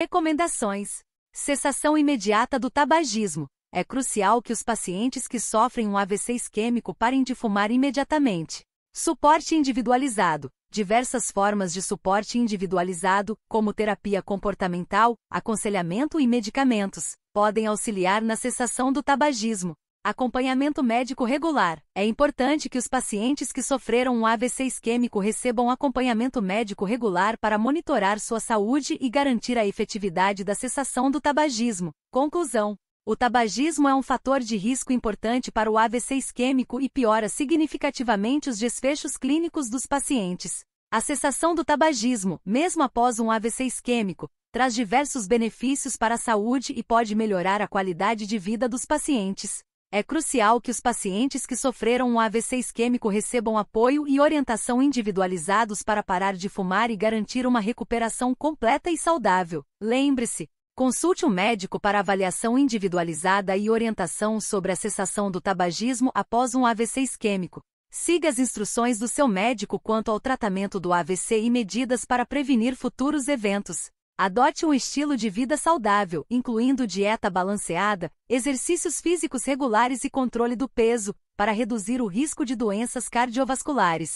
Recomendações: Cessação imediata do tabagismo. É crucial que os pacientes que sofrem um AVC isquêmico parem de fumar imediatamente. Suporte individualizado. Diversas formas de suporte individualizado, como terapia comportamental, aconselhamento e medicamentos, podem auxiliar na cessação do tabagismo, Acompanhamento médico regular. É importante que os pacientes que sofreram um AVC isquêmico recebam acompanhamento médico regular para monitorar sua saúde e garantir a efetividade da cessação do tabagismo. Conclusão: o tabagismo é um fator de risco importante para o AVC isquêmico e piora significativamente os desfechos clínicos dos pacientes. A cessação do tabagismo, mesmo após um AVC isquêmico, traz diversos benefícios para a saúde e pode melhorar a qualidade de vida dos pacientes. É crucial que os pacientes que sofreram um AVC isquêmico recebam apoio e orientação individualizados para parar de fumar e garantir uma recuperação completa e saudável. Lembre-se, consulte um médico para avaliação individualizada e orientação sobre a cessação do tabagismo após um AVC isquêmico. Siga as instruções do seu médico quanto ao tratamento do AVC e medidas para prevenir futuros eventos. Adote um estilo de vida saudável, incluindo dieta balanceada, exercícios físicos regulares e controle do peso, para reduzir o risco de doenças cardiovasculares.